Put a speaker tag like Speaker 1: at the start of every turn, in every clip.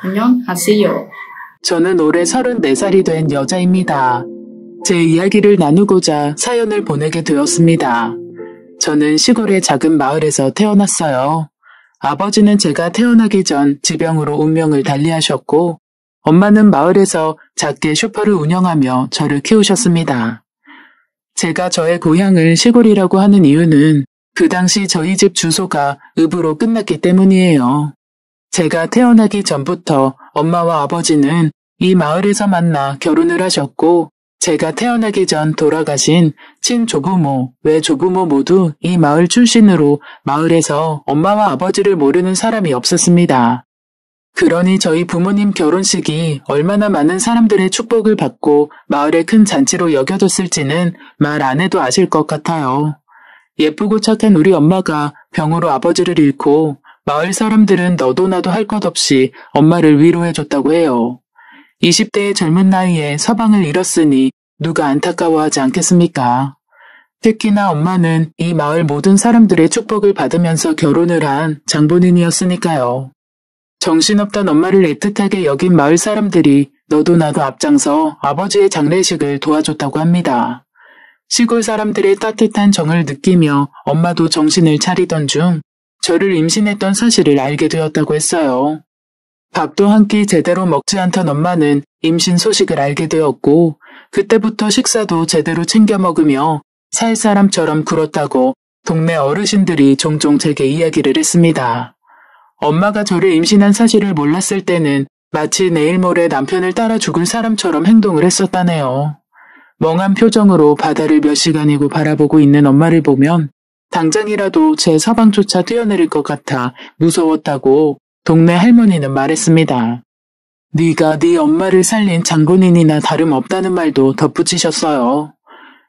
Speaker 1: 안녕하세요. 저는 올해 34살이 된 여자입니다. 제 이야기를 나누고자 사연을 보내게 되었습니다. 저는 시골의 작은 마을에서 태어났어요. 아버지는 제가 태어나기 전 지병으로 운명을 달리하셨고, 엄마는 마을에서 작게 슈퍼를 운영하며 저를 키우셨습니다. 제가 저의 고향을 시골이라고 하는 이유는 그 당시 저희 집 주소가 읍으로 끝났기 때문이에요. 제가 태어나기 전부터 엄마와 아버지는 이 마을에서 만나 결혼을 하셨고 제가 태어나기 전 돌아가신 친조부모, 외조부모 모두 이 마을 출신으로 마을에서 엄마와 아버지를 모르는 사람이 없었습니다. 그러니 저희 부모님 결혼식이 얼마나 많은 사람들의 축복을 받고 마을의 큰 잔치로 여겨졌을지는 말 안 해도 아실 것 같아요. 예쁘고 착한 우리 엄마가 병으로 아버지를 잃고 마을 사람들은 너도 나도 할 것 없이 엄마를 위로해줬다고 해요. 20대의 젊은 나이에 서방을 잃었으니 누가 안타까워하지 않겠습니까? 특히나 엄마는 이 마을 모든 사람들의 축복을 받으면서 결혼을 한 장본인이었으니까요. 정신없던 엄마를 애틋하게 여긴 마을 사람들이 너도 나도 앞장서 아버지의 장례식을 도와줬다고 합니다. 시골 사람들의 따뜻한 정을 느끼며 엄마도 정신을 차리던 중 저를 임신했던 사실을 알게 되었다고 했어요. 밥도 한 끼 제대로 먹지 않던 엄마는 임신 소식을 알게 되었고 그때부터 식사도 제대로 챙겨 먹으며 살 사람처럼 굴었다고 동네 어르신들이 종종 제게 이야기를 했습니다. 엄마가 저를 임신한 사실을 몰랐을 때는 마치 내일 모레 남편을 따라 죽을 사람처럼 행동을 했었다네요. 멍한 표정으로 바다를 몇 시간이고 바라보고 있는 엄마를 보면 당장이라도 제 서방조차 뛰어내릴 것 같아 무서웠다고 동네 할머니는 말했습니다. 네가 네 엄마를 살린 장군인이나 다름없다는 말도 덧붙이셨어요.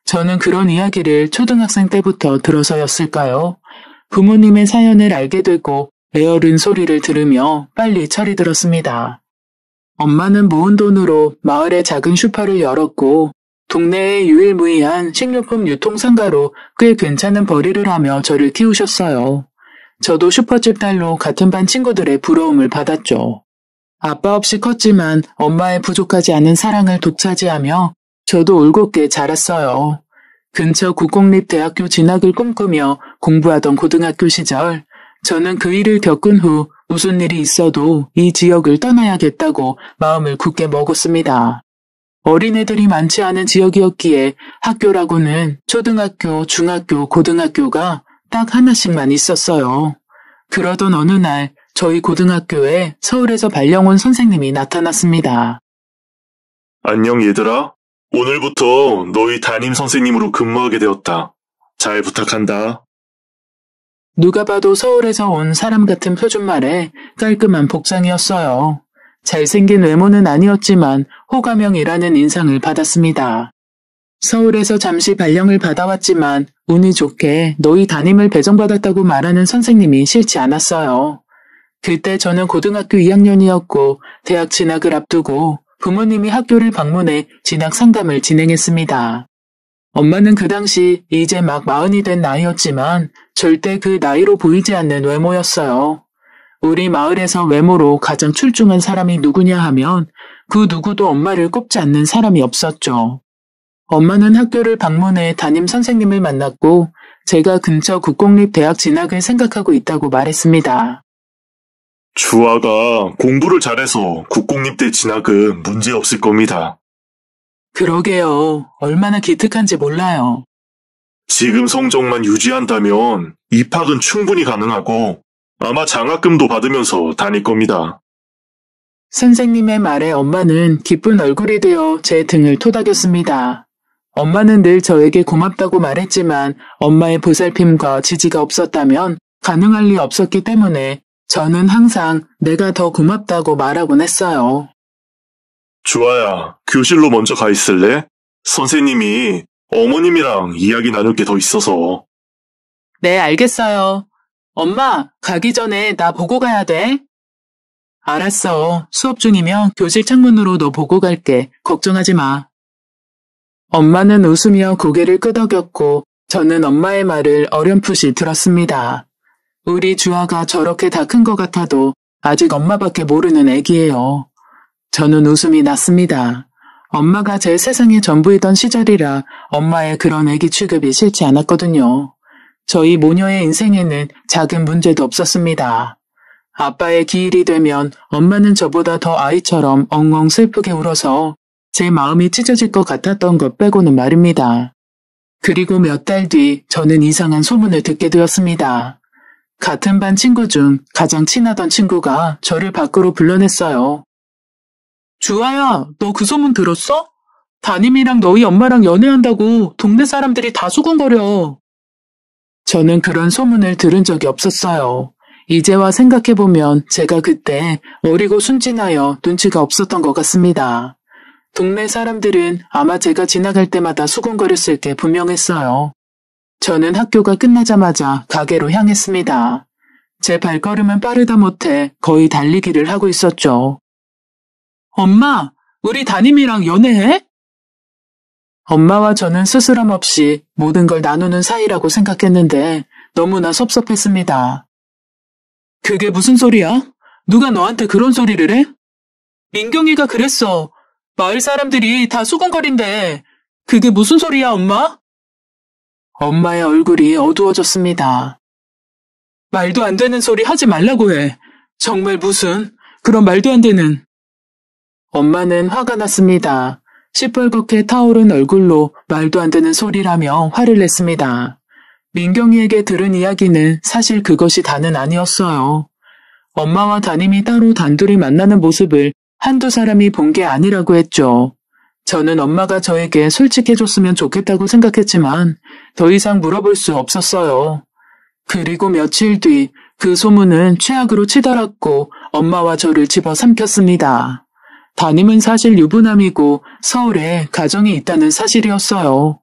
Speaker 1: 저는 그런 이야기를 초등학생 때부터 들어서였을까요? 부모님의 사연을 알게 되고 애어른 소리를 들으며 빨리 철이 들었습니다. 엄마는 모은 돈으로 마을에 작은 슈퍼를 열었고 동네의 유일무이한 식료품 유통상가로 꽤 괜찮은 벌이를 하며 저를 키우셨어요. 저도 슈퍼집 딸로 같은 반 친구들의 부러움을 받았죠. 아빠 없이 컸지만 엄마의 부족하지 않은 사랑을 독차지하며 저도 울곧게 자랐어요. 근처 국공립 대학교 진학을 꿈꾸며 공부하던 고등학교 시절, 저는 그 일을 겪은 후 무슨 일이 있어도 이 지역을 떠나야겠다고 마음을 굳게 먹었습니다. 어린애들이 많지 않은 지역이었기에 학교라고는 초등학교, 중학교, 고등학교가 딱 하나씩만 있었어요. 그러던 어느 날 저희 고등학교에 서울에서 발령 온 선생님이 나타났습니다.
Speaker 2: 안녕 얘들아. 오늘부터 너희 담임 선생님으로 근무하게 되었다. 잘 부탁한다.
Speaker 1: 누가 봐도 서울에서 온 사람 같은 표준말에 깔끔한 복장이었어요. 잘생긴 외모는 아니었지만 호감형이라는 인상을 받았습니다. 서울에서 잠시 발령을 받아왔지만 운이 좋게 너희 담임을 배정받았다고 말하는 선생님이 싫지 않았어요. 그때 저는 고등학교 2학년이었고 대학 진학을 앞두고 부모님이 학교를 방문해 진학 상담을 진행했습니다. 엄마는 그 당시 이제 막 마흔이 된 나이였지만 절대 그 나이로 보이지 않는 외모였어요. 우리 마을에서 외모로 가장 출중한 사람이 누구냐 하면 그 누구도 엄마를 꼽지 않는 사람이 없었죠. 엄마는 학교를 방문해 담임 선생님을 만났고 제가 근처 국공립 대학 진학을 생각하고 있다고 말했습니다.
Speaker 2: 주아가 공부를 잘해서 국공립대 진학은 문제 없을 겁니다.
Speaker 1: 그러게요. 얼마나 기특한지 몰라요.
Speaker 2: 지금 성적만 유지한다면 입학은 충분히 가능하고 아마 장학금도 받으면서 다닐 겁니다.
Speaker 1: 선생님의 말에 엄마는 기쁜 얼굴이 되어 제 등을 토닥였습니다. 엄마는 늘 저에게 고맙다고 말했지만 엄마의 보살핌과 지지가 없었다면 가능할 리 없었기 때문에 저는 항상 내가 더 고맙다고 말하곤 했어요.
Speaker 2: 주아야, 교실로 먼저 가 있을래? 선생님이 어머님이랑 이야기 나눌 게 더 있어서.
Speaker 1: 네, 알겠어요. 엄마, 가기 전에 나 보고 가야 돼. 알았어. 수업 중이며 교실 창문으로 너 보고 갈게. 걱정하지 마. 엄마는 웃으며 고개를 끄덕였고 저는 엄마의 말을 어렴풋이 들었습니다. 우리 주아가 저렇게 다 큰 것 같아도 아직 엄마밖에 모르는 애기예요. 저는 웃음이 났습니다. 엄마가 제 세상의 전부이던 시절이라 엄마의 그런 애기 취급이 싫지 않았거든요. 저희 모녀의 인생에는 작은 문제도 없었습니다. 아빠의 기일이 되면 엄마는 저보다 더 아이처럼 엉엉 슬프게 울어서 제 마음이 찢어질 것 같았던 것 빼고는 말입니다. 그리고 몇 달 뒤 저는 이상한 소문을 듣게 되었습니다. 같은 반 친구 중 가장 친하던 친구가 저를 밖으로 불러냈어요. 주아야, 너 그 소문 들었어? 담임이랑 너희 엄마랑 연애한다고 동네 사람들이 다 수군거려. 저는 그런 소문을 들은 적이 없었어요. 이제와 생각해보면 제가 그때 어리고 순진하여 눈치가 없었던 것 같습니다. 동네 사람들은 아마 제가 지나갈 때마다 수군거렸을 때 분명했어요. 저는 학교가 끝나자마자 가게로 향했습니다. 제 발걸음은 빠르다 못해 거의 달리기를 하고 있었죠. 엄마, 우리 담임이랑 연애해? 엄마와 저는 스스럼 없이 모든 걸 나누는 사이라고 생각했는데 너무나 섭섭했습니다. 그게 무슨 소리야? 누가 너한테 그런 소리를 해? 민경이가 그랬어. 마을 사람들이 다수군거린데 그게 무슨 소리야, 엄마? 엄마의 얼굴이 어두워졌습니다. 말도 안 되는 소리 하지 말라고 해. 정말 무슨, 그런 말도 안 되는. 엄마는 화가 났습니다. 시뻘겋게 타오른 얼굴로 말도 안 되는 소리라며 화를 냈습니다. 민경이에게 들은 이야기는 사실 그것이 다는 아니었어요. 엄마와 담임이 따로 단둘이 만나는 모습을 한두 사람이 본 게 아니라고 했죠. 저는 엄마가 저에게 솔직해줬으면 좋겠다고 생각했지만 더 이상 물어볼 수 없었어요. 그리고 며칠 뒤 그 소문은 최악으로 치달았고 엄마와 저를 집어삼켰습니다. 담임은 사실 유부남이고 서울에 가정이 있다는 사실이었어요.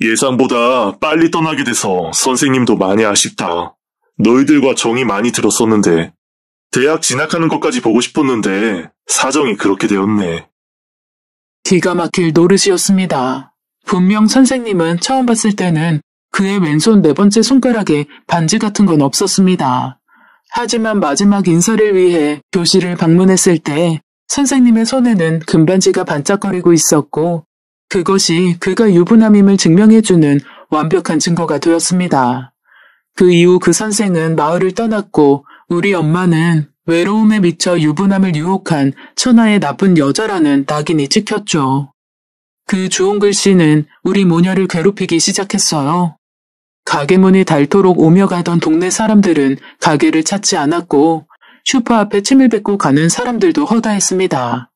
Speaker 2: 예상보다 빨리 떠나게 돼서 선생님도 많이 아쉽다. 너희들과 정이 많이 들었었는데, 대학 진학하는 것까지 보고 싶었는데 사정이 그렇게 되었네.
Speaker 1: 기가 막힐 노릇이었습니다. 분명 선생님은 처음 봤을 때는 그의 왼손 네 번째 손가락에 반지 같은 건 없었습니다. 하지만 마지막 인사를 위해 교실을 방문했을 때 선생님의 손에는 금반지가 반짝거리고 있었고 그것이 그가 유부남임을 증명해주는 완벽한 증거가 되었습니다. 그 이후 그 선생은 마을을 떠났고 우리 엄마는 외로움에 미쳐 유부남을 유혹한 천하의 나쁜 여자라는 낙인이 찍혔죠. 그 주홍글 씨는 우리 모녀를 괴롭히기 시작했어요. 가게 문이 닳도록 오며 가던 동네 사람들은 가게를 찾지 않았고 슈퍼 앞에 침을 뱉고 가는 사람들도 허다했습니다.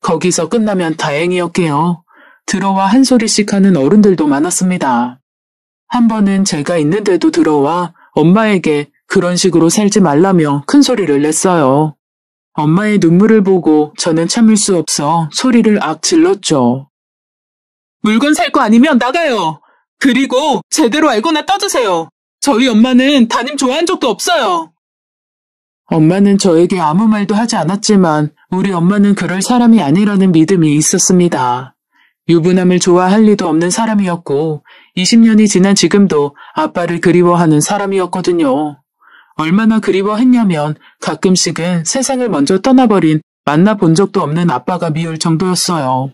Speaker 1: 거기서 끝나면 다행이었게요. 들어와 한 소리씩 하는 어른들도 많았습니다. 한 번은 제가 있는데도 들어와 엄마에게 그런 식으로 살지 말라며 큰 소리를 냈어요. 엄마의 눈물을 보고 저는 참을 수 없어 소리를 악 질렀죠. 물건 살 거 아니면 나가요. 그리고 제대로 알거나 떠주세요 저희 엄마는 담임 좋아한 적도 없어요. 엄마는 저에게 아무 말도 하지 않았지만 우리 엄마는 그럴 사람이 아니라는 믿음이 있었습니다. 유부남을 좋아할 리도 없는 사람이었고 20년이 지난 지금도 아빠를 그리워하는 사람이었거든요. 얼마나 그리워했냐면 가끔씩은 세상을 먼저 떠나버린 만나본 적도 없는 아빠가 미울 정도였어요.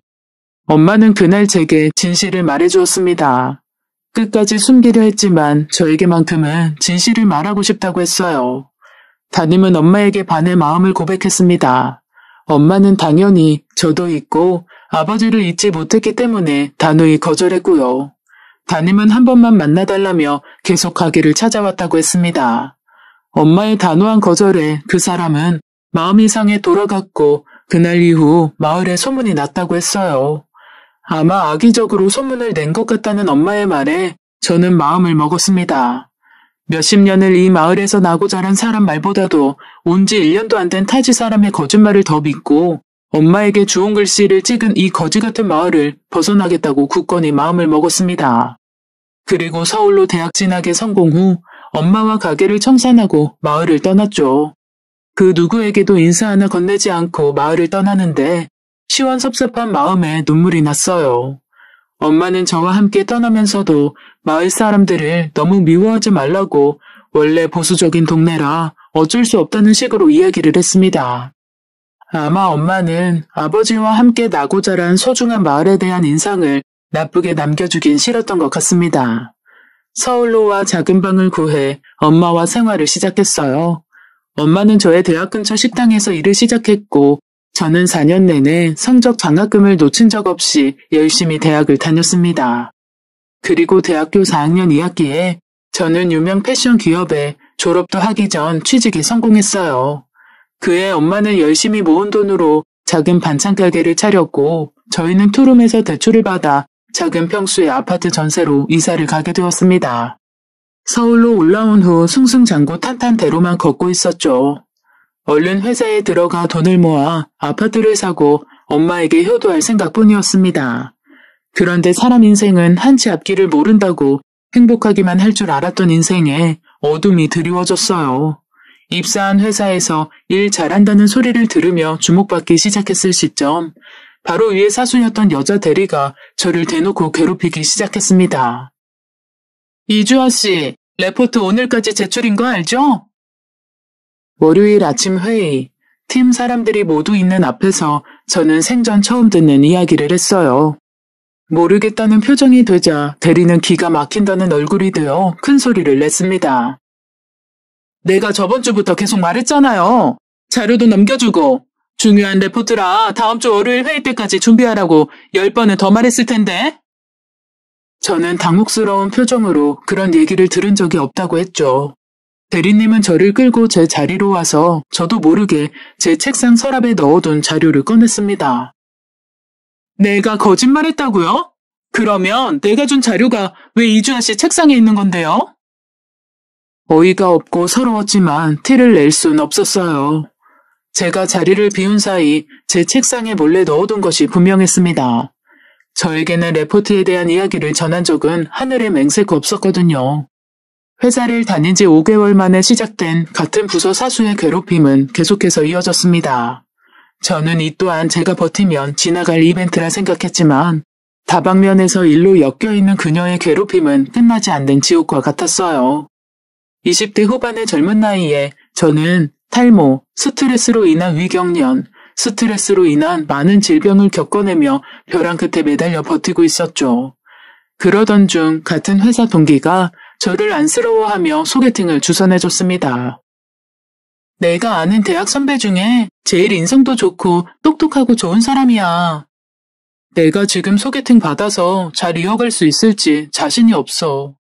Speaker 1: 엄마는 그날 제게 진실을 말해주었습니다. 끝까지 숨기려 했지만 저에게만큼은 진실을 말하고 싶다고 했어요. 담임은 엄마에게 반의 마음을 고백했습니다. 엄마는 당연히 저도 있고 아버지를 잊지 못했기 때문에 단호히 거절했고요. 담임은 한 번만 만나달라며 계속 가게를 찾아왔다고 했습니다. 엄마의 단호한 거절에 그 사람은 마음이 상해 돌아갔고 그날 이후 마을에 소문이 났다고 했어요. 아마 악의적으로 소문을 낸 것 같다는 엄마의 말에 저는 마음을 먹었습니다. 몇십 년을 이 마을에서 나고 자란 사람 말보다도 온 지 1년도 안 된 타지 사람의 거짓말을 더 믿고 엄마에게 주홍 글씨를 찍은 이 거지 같은 마을을 벗어나겠다고 굳건히 마음을 먹었습니다. 그리고 서울로 대학 진학에 성공 후 엄마와 가게를 청산하고 마을을 떠났죠. 그 누구에게도 인사 하나 건네지 않고 마을을 떠나는데 시원섭섭한 마음에 눈물이 났어요. 엄마는 저와 함께 떠나면서도 마을 사람들을 너무 미워하지 말라고 원래 보수적인 동네라 어쩔 수 없다는 식으로 이야기를 했습니다. 아마 엄마는 아버지와 함께 나고 자란 소중한 마을에 대한 인상을 나쁘게 남겨주긴 싫었던 것 같습니다. 서울로와 작은 방을 구해 엄마와 생활을 시작했어요. 엄마는 저의 대학 근처 식당에서 일을 시작했고 저는 4년 내내 성적 장학금을 놓친 적 없이 열심히 대학을 다녔습니다. 그리고 대학교 4학년 2학기에 저는 유명 패션 기업에 졸업도 하기 전 취직에 성공했어요. 그의 엄마는 열심히 모은 돈으로 작은 반찬 가게를 차렸고 저희는 투룸에서 대출을 받아 작은 평수의 아파트 전세로 이사를 가게 되었습니다. 서울로 올라온 후 승승장구 탄탄대로만 걷고 있었죠. 얼른 회사에 들어가 돈을 모아 아파트를 사고 엄마에게 효도할 생각뿐이었습니다. 그런데 사람 인생은 한치 앞길을 모른다고 행복하기만 할 줄 알았던 인생에 어둠이 드리워졌어요. 입사한 회사에서 일 잘한다는 소리를 들으며 주목받기 시작했을 시점, 바로 위에 사수였던 여자 대리가 저를 대놓고 괴롭히기 시작했습니다. 이주아 씨, 레포트 오늘까지 제출인 거 알죠? 월요일 아침 회의, 팀 사람들이 모두 있는 앞에서 저는 생전 처음 듣는 이야기를 했어요. 모르겠다는 표정이 되자 대리는 기가 막힌다는 얼굴이 되어 큰 소리를 냈습니다. 내가 저번 주부터 계속 말했잖아요. 자료도 넘겨주고 중요한 레포트라 다음 주 월요일 회의 때까지 준비하라고 열 번은 더 말했을 텐데. 저는 당혹스러운 표정으로 그런 얘기를 들은 적이 없다고 했죠. 대리님은 저를 끌고 제 자리로 와서 저도 모르게 제 책상 서랍에 넣어둔 자료를 꺼냈습니다. 내가 거짓말했다고요? 그러면 내가 준 자료가 왜 이준하 씨 책상에 있는 건데요? 어이가 없고 서러웠지만 티를 낼 순 없었어요. 제가 자리를 비운 사이 제 책상에 몰래 넣어둔 것이 분명했습니다. 저에게는 레포트에 대한 이야기를 전한 적은 하늘에 맹세코 없었거든요. 회사를 다닌 지 5개월 만에 시작된 같은 부서 사수의 괴롭힘은 계속해서 이어졌습니다. 저는 이 또한 제가 버티면 지나갈 이벤트라 생각했지만 다방면에서 일로 엮여있는 그녀의 괴롭힘은 끝나지 않는 지옥과 같았어요. 20대 후반의 젊은 나이에 저는 탈모, 스트레스로 인한 위경련, 스트레스로 인한 많은 질병을 겪어내며 벼랑 끝에 매달려 버티고 있었죠. 그러던 중 같은 회사 동기가 저를 안쓰러워하며 소개팅을 주선해줬습니다. 내가 아는 대학 선배 중에 제일 인성도 좋고 똑똑하고 좋은 사람이야. 내가 지금 소개팅 받아서 잘 이어갈 수 있을지 자신이 없어.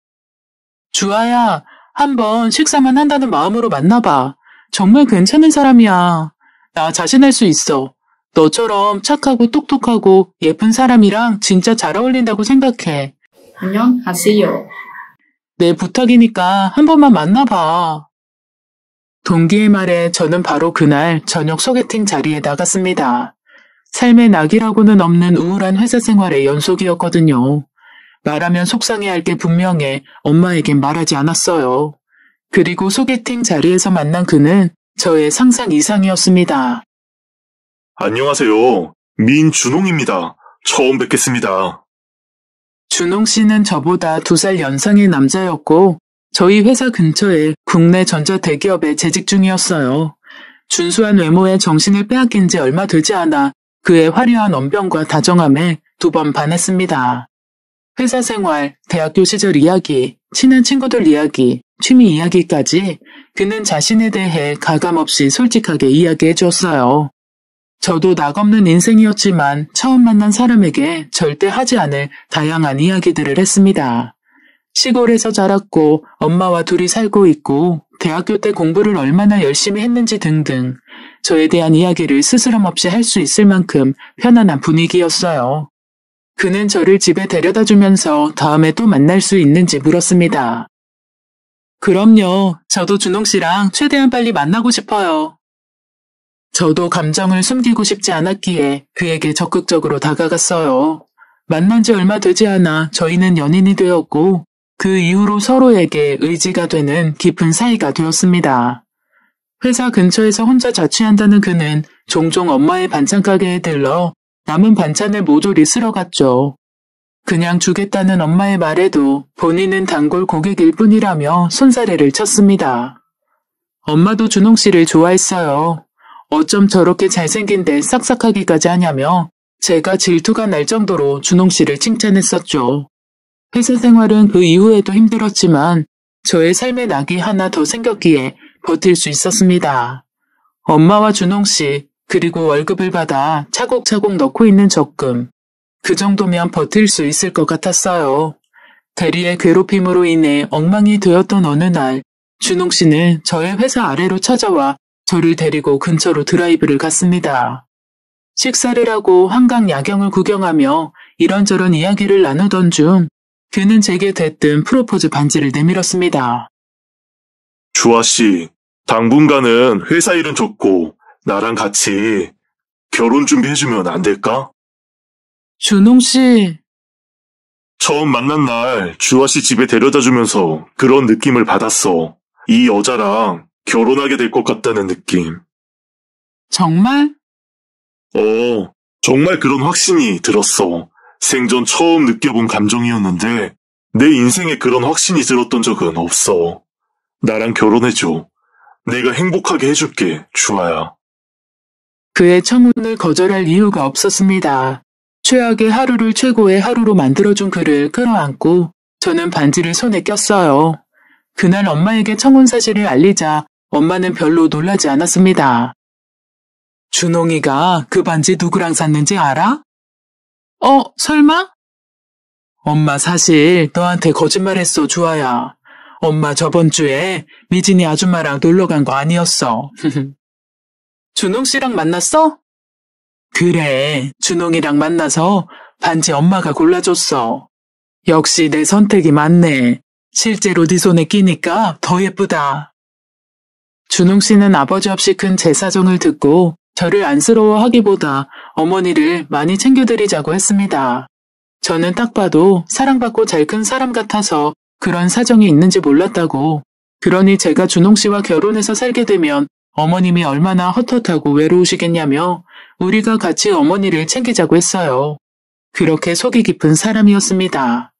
Speaker 1: 주아야, 한번 식사만 한다는 마음으로 만나봐. 정말 괜찮은 사람이야. 나 자신할 수 있어. 너처럼 착하고 똑똑하고 예쁜 사람이랑 진짜 잘 어울린다고 생각해. 안녕하세요. 내 부탁이니까 한 번만 만나봐. 동기의 말에 저는 바로 그날 저녁 소개팅 자리에 나갔습니다. 삶의 낙이라고는 없는 우울한 회사 생활의 연속이었거든요. 말하면 속상해할 게 분명해 엄마에겐 말하지 않았어요. 그리고 소개팅 자리에서 만난 그는 저의 상상 이상이었습니다.
Speaker 2: 안녕하세요. 민준홍입니다. 처음 뵙겠습니다.
Speaker 1: 준홍 씨는 저보다 두 살 연상의 남자였고 저희 회사 근처에 국내 전자대기업에 재직 중이었어요. 준수한 외모에 정신을 빼앗긴 지 얼마 되지 않아 그의 화려한 언변과 다정함에 두 번 반했습니다. 회사 생활, 대학교 시절 이야기, 친한 친구들 이야기, 취미 이야기까지 그는 자신에 대해 가감없이 솔직하게 이야기해 줬어요. 저도 낙없는 인생이었지만 처음 만난 사람에게 절대 하지 않을 다양한 이야기들을 했습니다. 시골에서 자랐고 엄마와 둘이 살고 있고 대학교 때 공부를 얼마나 열심히 했는지 등등 저에 대한 이야기를 스스럼 없이 할 수 있을 만큼 편안한 분위기였어요. 그는 저를 집에 데려다 주면서 다음에 또 만날 수 있는지 물었습니다. 그럼요. 저도 준홍 씨랑 최대한 빨리 만나고 싶어요. 저도 감정을 숨기고 싶지 않았기에 그에게 적극적으로 다가갔어요. 만난 지 얼마 되지 않아 저희는 연인이 되었고 그 이후로 서로에게 의지가 되는 깊은 사이가 되었습니다. 회사 근처에서 혼자 자취한다는 그는 종종 엄마의 반찬가게에 들러 남은 반찬을 모조리 쓸어 갔죠. 그냥 주겠다는 엄마의 말에도 본인은 단골 고객일 뿐이라며 손사래를 쳤습니다. 엄마도 준홍 씨를 좋아했어요. 어쩜 저렇게 잘생긴데 싹싹하기까지 하냐며 제가 질투가 날 정도로 준홍 씨를 칭찬했었죠. 회사 생활은 그 이후에도 힘들었지만 저의 삶의 낙이 하나 더 생겼기에 버틸 수 있었습니다. 엄마와 준홍 씨, 그리고 월급을 받아 차곡차곡 넣고 있는 적금. 그 정도면 버틸 수 있을 것 같았어요. 대리의 괴롭힘으로 인해 엉망이 되었던 어느 날, 준홍 씨는 저의 회사 아래로 찾아와 저를 데리고 근처로 드라이브를 갔습니다. 식사를 하고 한강 야경을 구경하며 이런저런 이야기를 나누던 중 그는 제게 대뜸 프로포즈 반지를 내밀었습니다.
Speaker 2: 주아 씨, 당분간은 회사 일은 좋고 나랑 같이 결혼 준비해주면 안 될까?
Speaker 1: 준홍 씨.
Speaker 2: 처음 만난 날 주아 씨 집에 데려다 주면서 그런 느낌을 받았어. 이 여자랑 결혼하게 될 것 같다는 느낌.
Speaker 1: 정말?
Speaker 2: 어, 정말 그런 확신이 들었어. 생전 처음 느껴본 감정이었는데 내 인생에 그런 확신이 들었던 적은 없어. 나랑 결혼해줘. 내가 행복하게 해줄게, 주아야.
Speaker 1: 그의 청혼을 거절할 이유가 없었습니다. 최악의 하루를 최고의 하루로 만들어준 그를 끌어안고 저는 반지를 손에 꼈어요. 그날 엄마에게 청혼 사실을 알리자 엄마는 별로 놀라지 않았습니다. 준홍이가 그 반지 누구랑 샀는지 알아? 어, 설마? 엄마 사실 너한테 거짓말했어, 주아야. 엄마 저번 주에 미진이 아줌마랑 놀러 간 거 아니었어. 준홍 씨랑 만났어? 그래, 준홍이랑 만나서 반지 엄마가 골라줬어. 역시 내 선택이 맞네. 실제로 네 손에 끼니까 더 예쁘다. 준홍 씨는 아버지 없이 큰제 사정을 듣고 저를 안쓰러워하기보다 어머니를 많이 챙겨드리자고 했습니다. 저는 딱 봐도 사랑받고 잘 큰 사람 같아서 그런 사정이 있는지 몰랐다고. 그러니 제가 준홍 씨와 결혼해서 살게 되면 어머님이 얼마나 헛헛하고 외로우시겠냐며 우리가 같이 어머니를 챙기자고 했어요. 그렇게 속이 깊은 사람이었습니다.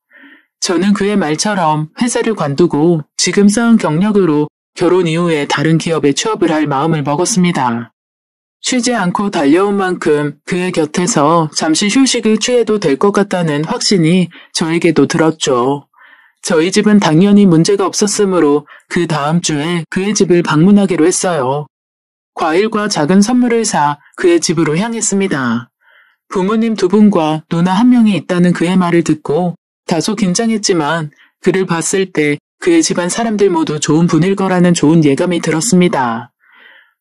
Speaker 1: 저는 그의 말처럼 회사를 관두고 지금 쌓은 경력으로 결혼 이후에 다른 기업에 취업을 할 마음을 먹었습니다. 쉬지 않고 달려온 만큼 그의 곁에서 잠시 휴식을 취해도 될 것 같다는 확신이 저에게도 들었죠. 저희 집은 당연히 문제가 없었으므로 그 다음 주에 그의 집을 방문하기로 했어요. 과일과 작은 선물을 사 그의 집으로 향했습니다. 부모님 두 분과 누나 한 명이 있다는 그의 말을 듣고 다소 긴장했지만 그를 봤을 때 그의 집안 사람들 모두 좋은 분일 거라는 좋은 예감이 들었습니다.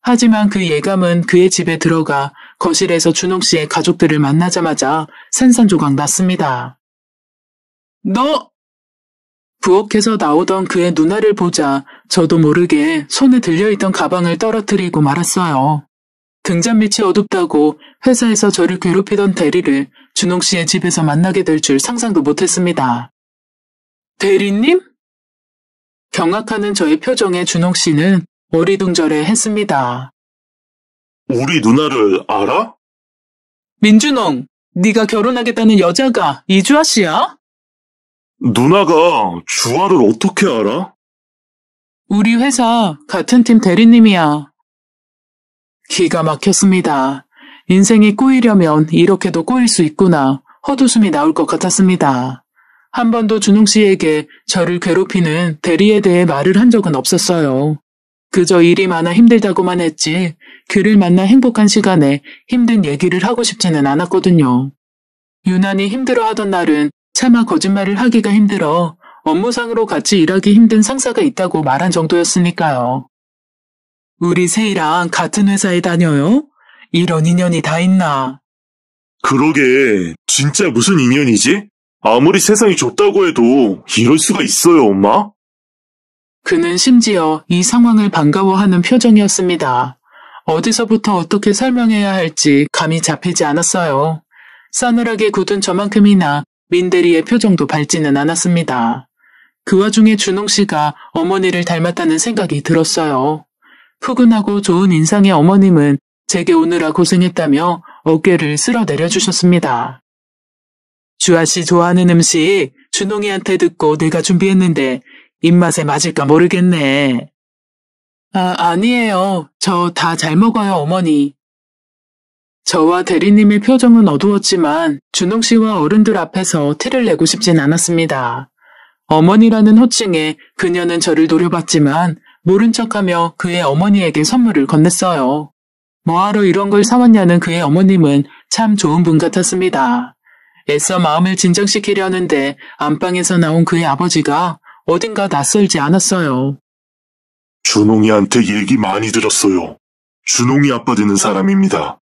Speaker 1: 하지만 그 예감은 그의 집에 들어가 거실에서 준홍 씨의 가족들을 만나자마자 산산조각 났습니다. 너! 부엌에서 나오던 그의 누나를 보자 저도 모르게 손에 들려있던 가방을 떨어뜨리고 말았어요. 등잔 밑이 어둡다고 회사에서 저를 괴롭히던 대리를 준홍 씨의 집에서 만나게 될 줄 상상도 못했습니다. 대리님? 경악하는 저의 표정에 준홍 씨는 어리둥절해 했습니다.
Speaker 2: 우리 누나를
Speaker 1: 알아? 민준홍, 네가 결혼하겠다는 여자가 이주아 씨야? 누나가
Speaker 2: 주아를 어떻게
Speaker 1: 알아? 우리 회사 같은 팀 대리님이야. 기가 막혔습니다. 인생이 꼬이려면 이렇게도 꼬일 수 있구나. 헛웃음이 나올 것 같았습니다. 한 번도 준홍 씨에게 저를 괴롭히는 대리에 대해 말을 한 적은 없었어요. 그저 일이 많아 힘들다고만 했지 그를 만나 행복한 시간에 힘든 얘기를 하고 싶지는 않았거든요. 유난히 힘들어하던 날은 차마 거짓말을 하기가 힘들어 업무상으로 같이 일하기 힘든 상사가 있다고 말한 정도였으니까요. 우리 세이랑 같은 회사에 다녀요? 이런 인연이 다 있나?
Speaker 2: 그러게, 진짜 무슨 인연이지? 아무리 세상이 좋다고 해도 이럴 수가 있어요, 엄마?
Speaker 1: 그는 심지어 이 상황을 반가워하는 표정이었습니다. 어디서부터 어떻게 설명해야 할지 감이 잡히지 않았어요. 싸늘하게 굳은 저만큼이나 민대리의 표정도 밝지는 않았습니다. 그 와중에 준홍 씨가 어머니를 닮았다는 생각이 들었어요. 푸근하고 좋은 인상의 어머님은 제게 오느라 고생했다며 어깨를 쓸어내려 주셨습니다. 주아 씨 좋아하는 음식 준홍이한테 듣고 내가 준비했는데 입맛에 맞을까 모르겠네. 아, 아니에요. 저 다 잘 먹어요, 어머니. 저와 대리님의 표정은 어두웠지만 준홍 씨와 어른들 앞에서 티를 내고 싶진 않았습니다. 어머니라는 호칭에 그녀는 저를 노려봤지만 모른 척하며 그의 어머니에게 선물을 건넸어요. 뭐하러 이런 걸 사왔냐는 그의 어머님은 참 좋은 분 같았습니다. 애써 마음을 진정시키려는데 안방에서 나온 그의 아버지가 어딘가 낯설지 않았어요.
Speaker 2: 준홍이한테 얘기 많이 들었어요. 준홍이 아빠 되는 사람입니다.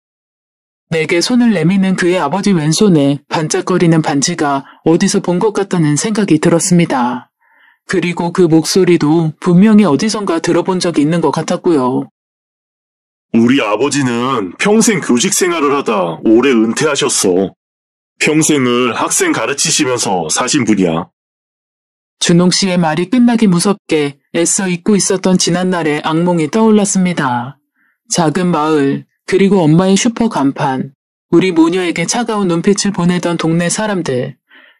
Speaker 1: 내게 손을 내미는 그의 아버지 왼손에 반짝거리는 반지가 어디서 본 것 같다는 생각이 들었습니다. 그리고 그 목소리도 분명히 어디선가 들어본 적이 있는 것 같았고요.
Speaker 2: 우리 아버지는 평생 교직 생활을 하다 오래 은퇴하셨어. 평생을 학생 가르치시면서 사신 분이야.
Speaker 1: 준홍 씨의 말이 끝나기 무섭게 애써 잊고 있었던 지난날의 악몽이 떠올랐습니다. 작은 마을, 그리고 엄마의 슈퍼 간판, 우리 모녀에게 차가운 눈빛을 보내던 동네 사람들,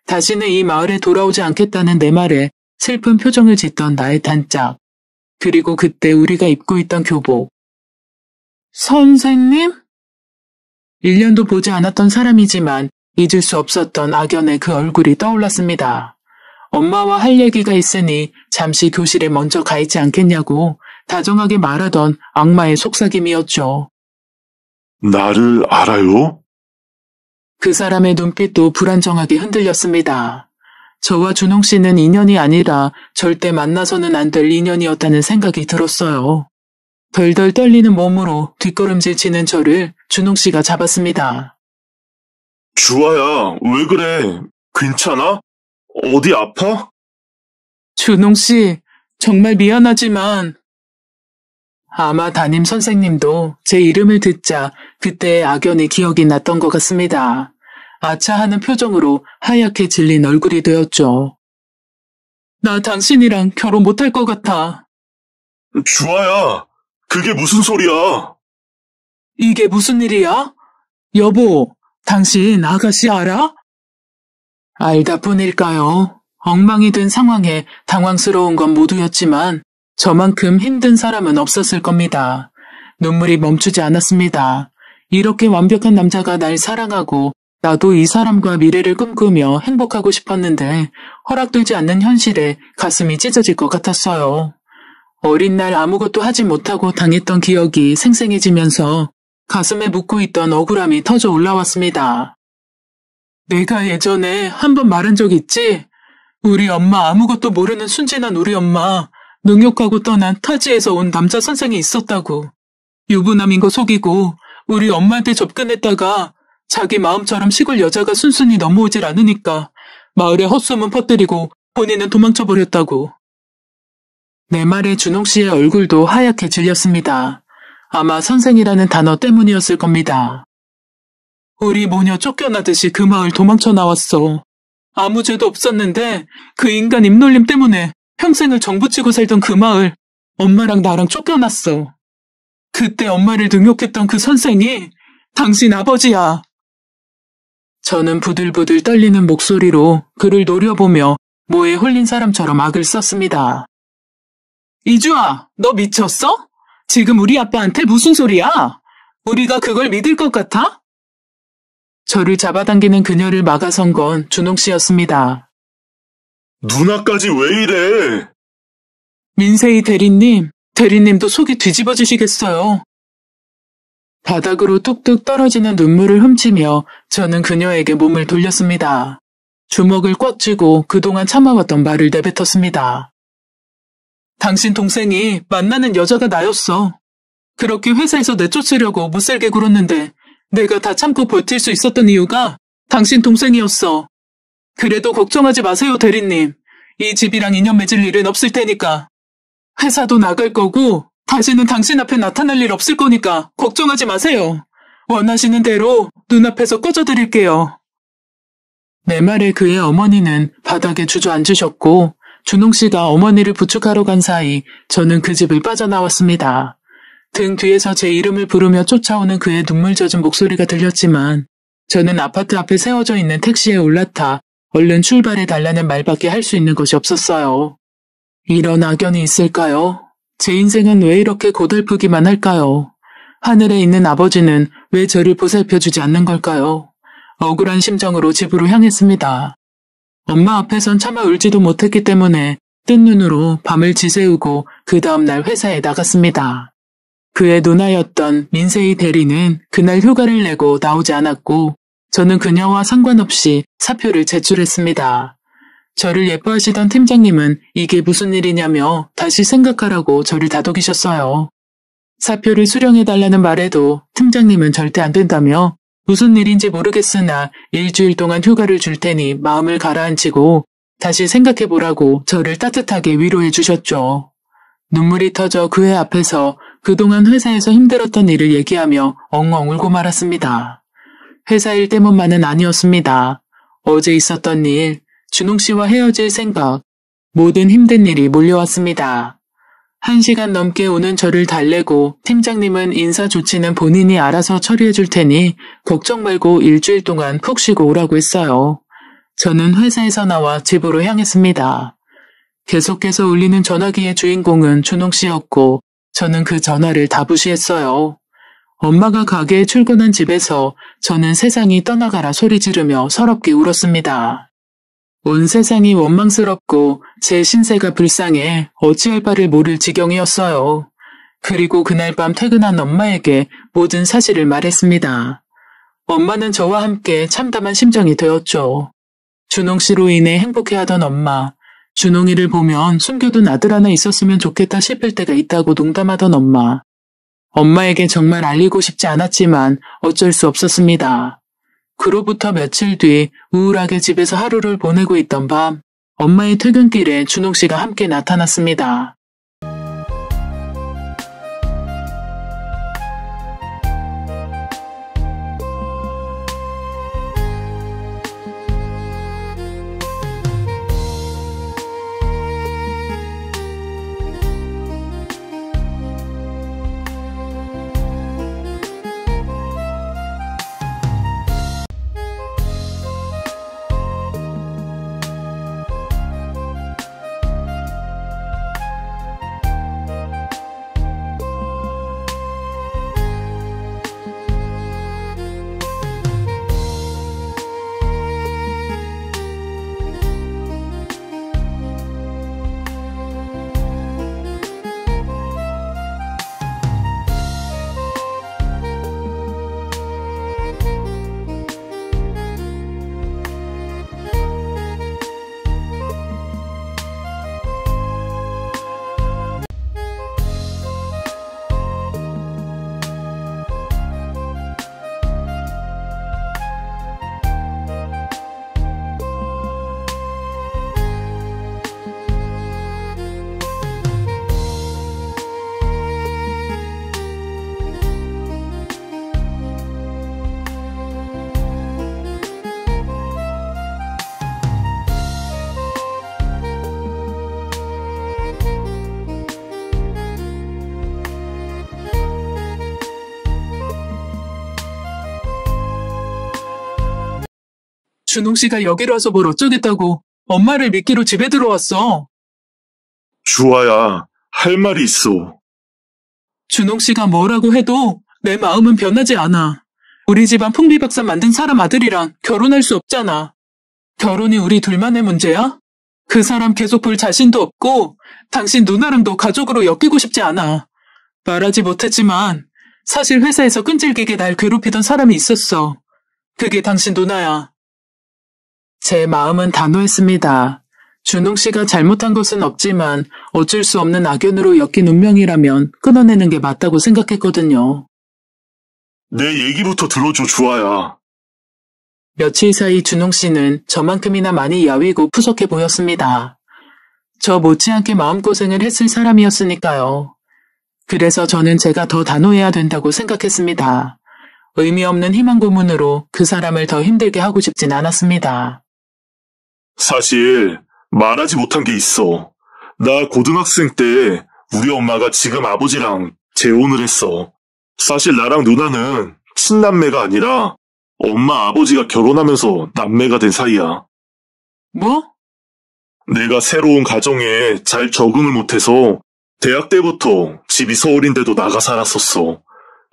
Speaker 1: 다시는 이 마을에 돌아오지 않겠다는 내 말에 슬픈 표정을 짓던 나의 단짝, 그리고 그때 우리가 입고 있던 교복. 선생님? 1년도 보지 않았던 사람이지만 잊을 수 없었던 악연의 그 얼굴이 떠올랐습니다. 엄마와 할 얘기가 있으니 잠시 교실에 먼저 가 있지 않겠냐고 다정하게 말하던 악마의 속삭임이었죠.
Speaker 2: 나를 알아요?
Speaker 1: 그 사람의 눈빛도 불안정하게 흔들렸습니다. 저와 준홍 씨는 인연이 아니라 절대 만나서는 안 될 인연이었다는 생각이 들었어요. 덜덜 떨리는 몸으로 뒷걸음질 치는 저를 준홍 씨가 잡았습니다.
Speaker 2: 주아야, 왜 그래? 괜찮아? 어디 아파?
Speaker 1: 준홍 씨, 정말 미안하지만 아마 담임 선생님도 제 이름을 듣자 그때 악연의 기억이 났던 것 같습니다. 아차 하는 표정으로 하얗게 질린 얼굴이 되었죠. 나 당신이랑 결혼 못할 것 같아. 주아야, 그게 무슨 소리야? 이게 무슨 일이야? 여보, 당신 아가씨 알아? 알다 뿐일까요? 엉망이 된 상황에 당황스러운 건 모두였지만 저만큼 힘든 사람은 없었을 겁니다. 눈물이 멈추지 않았습니다. 이렇게 완벽한 남자가 날 사랑하고 나도 이 사람과 미래를 꿈꾸며 행복하고 싶었는데 허락되지 않는 현실에 가슴이 찢어질 것 같았어요. 어린 날 아무것도 하지 못하고 당했던 기억이 생생해지면서 가슴에 묻고 있던 억울함이 터져 올라왔습니다. 내가 예전에 한 번 말한 적 있지? 우리 엄마 아무것도 모르는 순진한 우리 엄마 능욕하고 떠난 타지에서 온 남자 선생이 있었다고. 유부남인 거 속이고 우리 엄마한테 접근했다가 자기 마음처럼 시골 여자가 순순히 넘어오질 않으니까 마을에 헛소문 퍼뜨리고 본인은 도망쳐버렸다고. 내 말에 준홍 씨의 얼굴도 하얗게 질렸습니다. 아마 선생이라는 단어 때문이었을 겁니다. 우리 모녀 쫓겨나듯이 그 마을 도망쳐 나왔어. 아무 죄도 없었는데 그 인간 입놀림 때문에 평생을 정부치고 살던 그 마을 엄마랑 나랑 쫓겨났어. 그때 엄마를 등욕했던 그 선생이 당신 아버지야. 저는 부들부들 떨리는 목소리로 그를 노려보며 모에 홀린 사람처럼 악을 썼습니다. 이주아, 너 미쳤어? 지금 우리 아빠한테 무슨 소리야? 우리가 그걸 믿을 것 같아? 저를 잡아당기는 그녀를 막아선 건 준홍 씨였습니다.
Speaker 2: 누나까지 왜 이래?
Speaker 1: 민세희 대리님, 대리님도 속이 뒤집어지시겠어요. 바닥으로 뚝뚝 떨어지는 눈물을 훔치며 저는 그녀에게 몸을 돌렸습니다. 주먹을 꽉 쥐고 그동안 참아왔던 말을 내뱉었습니다. 당신 동생이 만나는 여자가 나였어. 그렇게 회사에서 내쫓으려고 못살게 굴었는데 내가 다 참고 버틸 수 있었던 이유가 당신 동생이었어. 그래도 걱정하지 마세요, 대리님. 이 집이랑 인연 맺을 일은 없을 테니까. 회사도 나갈 거고, 다시는 당신 앞에 나타날 일 없을 거니까 걱정하지 마세요. 원하시는 대로 눈앞에서 꺼져드릴게요. 내 말에 그의 어머니는 바닥에 주저앉으셨고, 준홍 씨가 어머니를 부축하러 간 사이 저는 그 집을 빠져나왔습니다. 등 뒤에서 제 이름을 부르며 쫓아오는 그의 눈물 젖은 목소리가 들렸지만 저는 아파트 앞에 세워져 있는 택시에 올라타 얼른 출발해 달라는 말밖에 할 수 있는 것이 없었어요. 이런 악연이 있을까요? 제 인생은 왜 이렇게 고달프기만 할까요? 하늘에 있는 아버지는 왜 저를 보살펴 주지 않는 걸까요? 억울한 심정으로 집으로 향했습니다. 엄마 앞에선 차마 울지도 못했기 때문에 뜬 눈으로 밤을 지새우고 그 다음날 회사에 나갔습니다. 그의 누나였던 민세이 대리는 그날 휴가를 내고 나오지 않았고 저는 그녀와 상관없이 사표를 제출했습니다. 저를 예뻐하시던 팀장님은 이게 무슨 일이냐며 다시 생각하라고 저를 다독이셨어요. 사표를 수령해달라는 말에도 팀장님은 절대 안 된다며 무슨 일인지 모르겠으나 일주일 동안 휴가를 줄 테니 마음을 가라앉히고 다시 생각해보라고 저를 따뜻하게 위로해 주셨죠. 눈물이 터져 그의 앞에서 그동안 회사에서 힘들었던 일을 얘기하며 엉엉 울고 말았습니다. 회사 일 때문만은 아니었습니다. 어제 있었던 일, 준홍 씨와 헤어질 생각, 모든 힘든 일이 몰려왔습니다. 한 시간 넘게 우는 저를 달래고 팀장님은 인사 조치는 본인이 알아서 처리해 줄 테니 걱정 말고 일주일 동안 푹 쉬고 오라고 했어요. 저는 회사에서 나와 집으로 향했습니다. 계속해서 울리는 전화기의 주인공은 준홍 씨였고 저는 그 전화를 다부시했어요. 엄마가 가게에 출근한 집에서 저는 세상이 떠나가라 소리 지르며 서럽게 울었습니다. 온 세상이 원망스럽고 제 신세가 불쌍해 어찌할 바를 모를 지경이었어요. 그리고 그날 밤 퇴근한 엄마에게 모든 사실을 말했습니다. 엄마는 저와 함께 참담한 심정이 되었죠. 준홍 씨로 인해 행복해하던 엄마, 준홍이를 보면 숨겨둔 아들 하나 있었으면 좋겠다 싶을 때가 있다고 농담하던 엄마. 엄마에게 정말 알리고 싶지 않았지만 어쩔 수 없었습니다. 그로부터 며칠 뒤 우울하게 집에서 하루를 보내고 있던 밤 엄마의 퇴근길에 준홍 씨가 함께 나타났습니다. 준홍 씨가 여기로 와서 뭘 어쩌겠다고 엄마를 믿기로 집에 들어왔어.
Speaker 2: 주아야, 할 말이 있어.
Speaker 1: 준홍 씨가 뭐라고 해도 내 마음은 변하지 않아. 우리 집안 풍비박산 만든 사람 아들이랑 결혼할 수 없잖아. 결혼이 우리 둘만의 문제야? 그 사람 계속 볼 자신도 없고 당신 누나랑도 가족으로 엮이고 싶지 않아. 말하지 못했지만 사실 회사에서 끈질기게 날 괴롭히던 사람이 있었어. 그게 당신 누나야. 제 마음은 단호했습니다. 준홍 씨가 잘못한 것은 없지만 어쩔 수 없는 악연으로 엮인 운명이라면 끊어내는 게 맞다고 생각했거든요. 내 얘기부터 들어줘, 주아야. 며칠 사이 준홍 씨는 저만큼이나 많이 야위고 푸석해 보였습니다. 저 못지않게 마음고생을 했을 사람이었으니까요. 그래서 저는 제가 더 단호해야 된다고 생각했습니다. 의미 없는 희망 고문으로 그 사람을 더 힘들게 하고 싶진 않았습니다.
Speaker 2: 사실 말하지 못한 게 있어. 나 고등학생 때 우리 엄마가 지금 아버지랑 재혼을 했어. 사실 나랑 누나는 친남매가 아니라 엄마 아버지가 결혼하면서 남매가 된 사이야. 뭐? 내가 새로운 가정에 잘 적응을 못해서 대학 때부터 집이 서울인데도 나가 살았었어.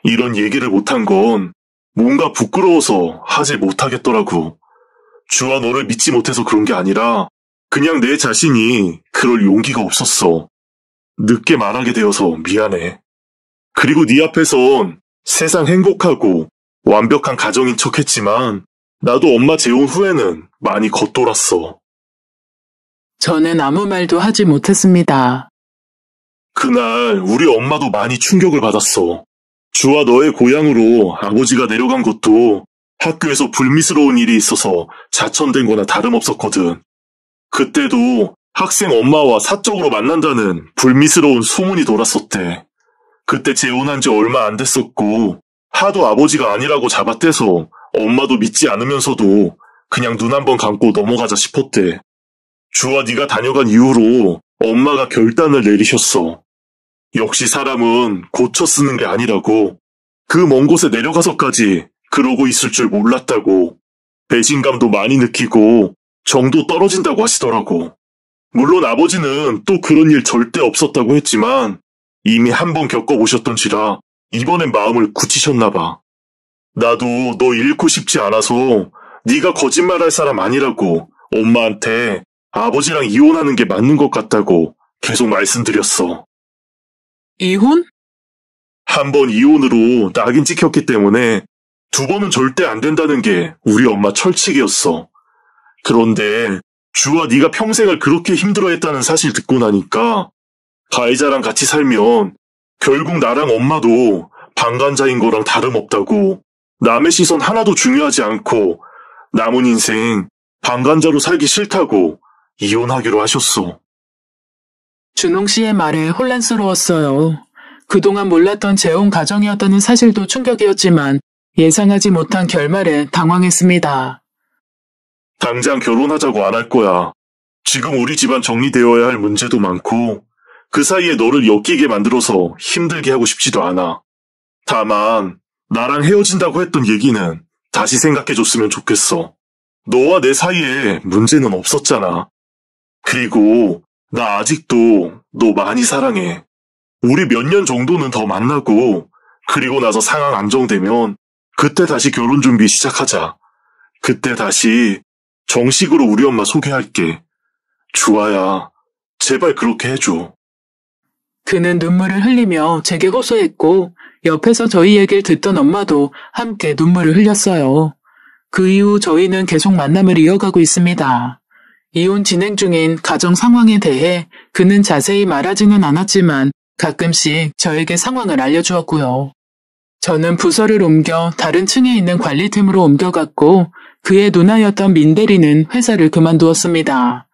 Speaker 2: 이런 얘기를 못한 건 뭔가 부끄러워서 하지 못하겠더라고. 주와 너를 믿지 못해서 그런 게 아니라 그냥 내 자신이 그럴 용기가 없었어. 늦게 말하게 되어서 미안해. 그리고 네 앞에선 세상 행복하고 완벽한 가정인 척했지만 나도 엄마 재혼 후에는 많이 겉돌았어.
Speaker 1: 저는 아무 말도 하지 못했습니다.
Speaker 2: 그날 우리 엄마도 많이 충격을 받았어. 주와 너의 고향으로 아버지가 내려간 것도 학교에서 불미스러운 일이 있어서 자천된 거나 다름없었거든. 그때도 학생 엄마와 사적으로 만난다는 불미스러운 소문이 돌았었대. 그때 재혼한 지 얼마 안 됐었고 하도 아버지가 아니라고 잡아떼서 엄마도 믿지 않으면서도 그냥 눈 한번 감고 넘어가자 싶었대. 주와 네가 다녀간 이후로 엄마가 결단을 내리셨어. 역시 사람은 고쳐 쓰는 게 아니라고. 그 먼 곳에 내려가서까지 그러고 있을 줄 몰랐다고 배신감도 많이 느끼고 정도 떨어진다고 하시더라고. 물론 아버지는 또 그런 일 절대 없었다고 했지만 이미 한 번 겪어보셨던지라 이번엔 마음을 굳히셨나 봐. 나도 너 잃고 싶지 않아서 네가 거짓말할 사람 아니라고 엄마한테 아버지랑 이혼하는 게 맞는 것 같다고 계속 말씀드렸어. 이혼? 한 번 이혼으로 낙인 찍혔기 때문에 두 번은 절대 안 된다는 게 우리 엄마 철칙이었어. 그런데 주와 네가 평생을 그렇게 힘들어했다는 사실 듣고 나니까 가해자랑 같이 살면 결국 나랑 엄마도 방관자인 거랑 다름없다고 남의 시선 하나도 중요하지 않고 남은 인생 방관자로 살기 싫다고 이혼하기로 하셨어.
Speaker 1: 준홍 씨의 말에 혼란스러웠어요. 그동안 몰랐던 재혼 가정이었다는 사실도 충격이었지만 예상하지 못한 결말에 당황했습니다.
Speaker 2: 당장 결혼하자고 안 할 거야. 지금 우리 집안 정리되어야 할 문제도 많고 그 사이에 너를 엮이게 만들어서 힘들게 하고 싶지도 않아. 다만 나랑 헤어진다고 했던 얘기는 다시 생각해줬으면 좋겠어. 너와 내 사이에 문제는 없었잖아. 그리고 나 아직도 너 많이 사랑해. 우리 몇 년 정도는 더 만나고 그리고 나서 상황 안정되면 그때 다시 결혼 준비 시작하자. 그때 다시 정식으로 우리 엄마 소개할게. 주아야, 제발 그렇게 해줘.
Speaker 1: 그는 눈물을 흘리며 제게 고소했고 옆에서 저희 얘기를 듣던 엄마도 함께 눈물을 흘렸어요. 그 이후 저희는 계속 만남을 이어가고 있습니다. 이혼 진행 중인 가정 상황에 대해 그는 자세히 말하지는 않았지만 가끔씩 저에게 상황을 알려주었고요. 저는 부서를 옮겨 다른 층에 있는 관리팀으로 옮겨갔고 그의 누나였던 민대리는 회사를 그만두었습니다.